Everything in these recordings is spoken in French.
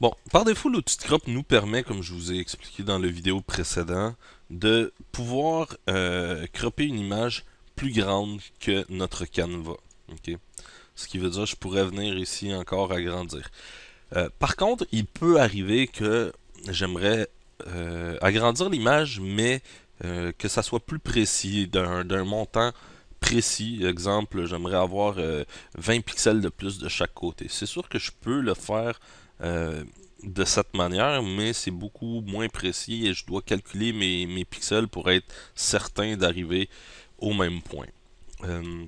Bon, par défaut, l'outil nous permet, comme je vous ai expliqué dans le vidéo précédent, de pouvoir euh, cropper une image plus grande que notre Canva. Ce qui veut dire que je pourrais venir ici encore agrandir. Euh, par contre, il peut arriver que j'aimerais euh, agrandir l'image, mais que ça soit plus précis, d'un montant précis. Exemple, j'aimerais avoir 20 euh, pixels de plus de chaque côté. C'est sûr que je peux le faire euh, de cette manière, mais c'est beaucoup moins précis et je dois calculer mes, pixels pour être certain d'arriver au même point. Euh,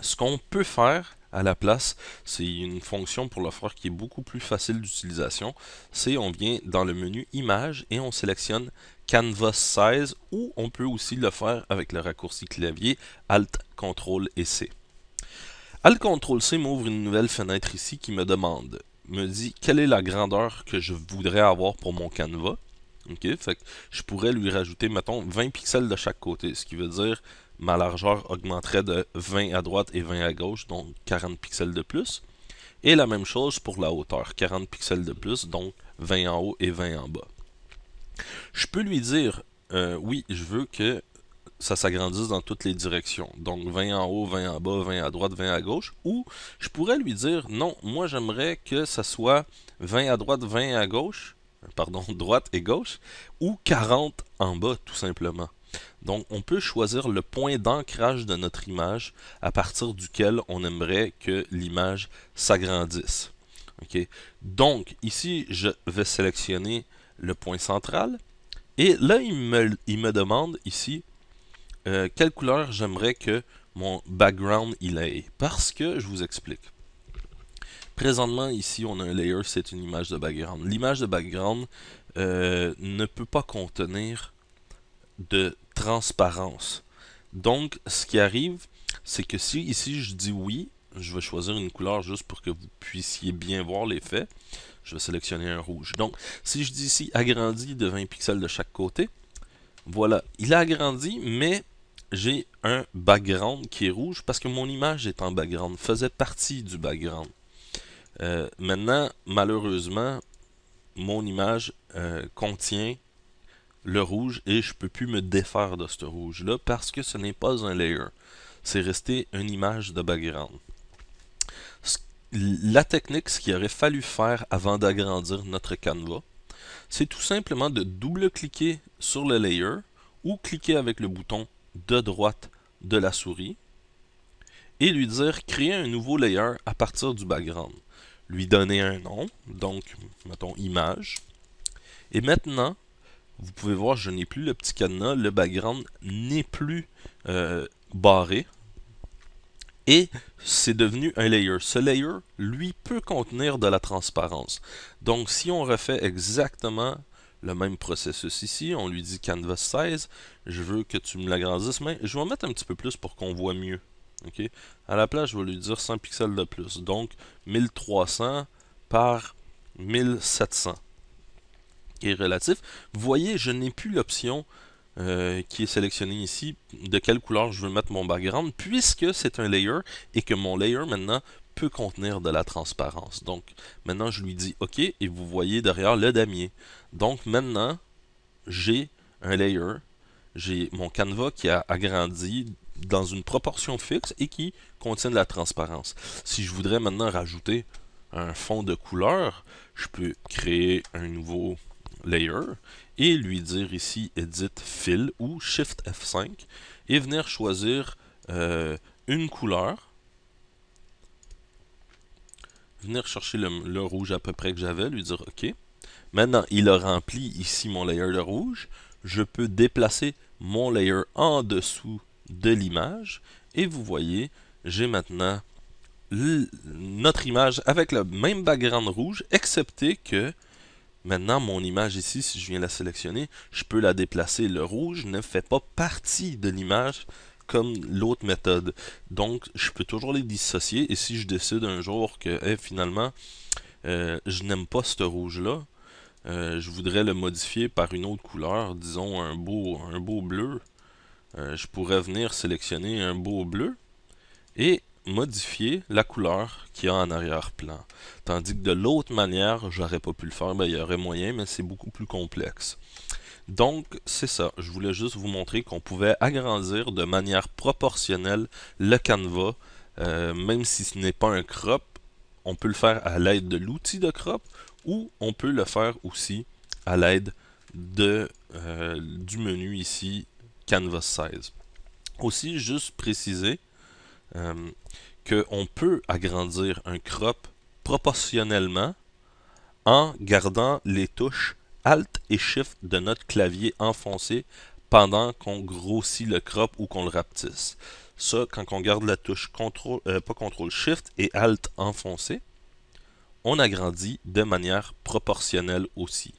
ce qu'on peut faire à la place, c'est une fonction pour le faire qui est beaucoup plus facile d'utilisation. C'est on vient dans le menu Image et on sélectionne Canvas 16 ou on peut aussi le faire avec le raccourci clavier Alt, Ctrl et C. Alt, Ctrl, C m'ouvre une nouvelle fenêtre ici qui me demande, me dit quelle est la grandeur que je voudrais avoir pour mon Canva. fait je pourrais lui rajouter, mettons, 20 pixels de chaque côté, ce qui veut dire ma largeur augmenterait de 20 à droite et 20 à gauche, donc 40 pixels de plus. Et la même chose pour la hauteur, 40 pixels de plus, donc 20 en haut et 20 en bas. Je peux lui dire, euh, oui, je veux que ça s'agrandisse dans toutes les directions. Donc 20 en haut, 20 en bas, 20 à droite, 20 à gauche. Ou je pourrais lui dire, non, moi j'aimerais que ça soit 20 à droite, 20 à gauche, euh, pardon, droite et gauche, ou 40 en bas tout simplement. Donc, on peut choisir le point d'ancrage de notre image à partir duquel on aimerait que l'image s'agrandisse. Donc, ici, je vais sélectionner le point central. Et là, il me, il me demande ici euh, quelle couleur j'aimerais que mon background il ait. Parce que, je vous explique. Présentement, ici, on a un layer, c'est une image de background. L'image de background euh, ne peut pas contenir de transparence. Donc, ce qui arrive, c'est que si ici je dis oui, je vais choisir une couleur juste pour que vous puissiez bien voir l'effet. Je vais sélectionner un rouge. Donc, si je dis ici agrandi de 20 pixels de chaque côté, voilà, il a agrandi, mais j'ai un background qui est rouge parce que mon image est en background, faisait partie du background. Euh, maintenant, malheureusement, mon image euh, contient le rouge et je ne peux plus me défaire de ce rouge-là parce que ce n'est pas un layer. C'est resté une image de background la technique, ce qu'il aurait fallu faire avant d'agrandir notre canevas, c'est tout simplement de double-cliquer sur le layer ou cliquer avec le bouton de droite de la souris et lui dire créer un nouveau layer à partir du background. Lui donner un nom, donc mettons image. Et maintenant, vous pouvez voir, je n'ai plus le petit cadenas, le background n'est plus euh, barré et c'est devenu un layer. Ce layer, lui, peut contenir de la transparence. Donc, si on refait exactement le même processus ici, on lui dit canvas size, je veux que tu me l'agrandisses, mais je vais en mettre un petit peu plus pour qu'on voit mieux. À la place, je vais lui dire 100 pixels de plus, donc 1300 par 1700 qui est relatif. Vous voyez, je n'ai plus l'option euh, qui est sélectionné ici, de quelle couleur je veux mettre mon background, puisque c'est un layer et que mon layer maintenant peut contenir de la transparence. Donc maintenant je lui dis OK et vous voyez derrière le damier. Donc maintenant j'ai un layer, j'ai mon canevas qui a agrandi dans une proportion fixe et qui contient de la transparence. Si je voudrais maintenant rajouter un fond de couleur, je peux créer un nouveau Layer et lui dire ici Edit Fill ou Shift F5 et venir choisir euh, une couleur. Venir chercher le, le, rouge à peu près que j'avais, lui dire OK. Maintenant, il a rempli ici mon layer de rouge. Je peux déplacer mon layer en dessous de l'image. Et vous voyez, j'ai maintenant notre image avec le même background rouge, excepté que Maintenant, mon image ici, si je viens la sélectionner, je peux la déplacer. Le rouge ne fait pas partie de l'image comme l'autre méthode. Donc, je peux toujours les dissocier. Et si je décide un jour que finalement, euh, je n'aime pas ce rouge-là, euh, je voudrais le modifier par une autre couleur, disons un beau, un beau bleu. Euh, je pourrais venir sélectionner un beau bleu. Et modifier la couleur qu'il y a en arrière-plan. Tandis que de l'autre manière, j'aurais pas pu le faire, ben, il y aurait moyen, mais c'est beaucoup plus complexe. Donc, c'est ça. Je voulais juste vous montrer qu'on pouvait agrandir de manière proportionnelle le canevas, euh, même si ce n'est pas un crop. On peut le faire à l'aide de l'outil de crop ou on peut le faire aussi à l'aide de euh, du menu ici Canvas Size. Aussi, juste préciser euh, qu'on peut agrandir un crop proportionnellement en gardant les touches Alt et Shift de notre clavier enfoncé pendant qu'on grossit le crop ou qu'on le rapetisse. Ça, quand on garde la touche Ctrl, euh, pas Ctrl, Shift et Alt enfoncé, on agrandit de manière proportionnelle aussi.